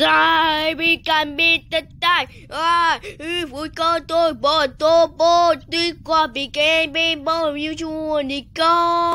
Sai we can beat the time. Ah, if we can do both, the both, this coffee can be more usual.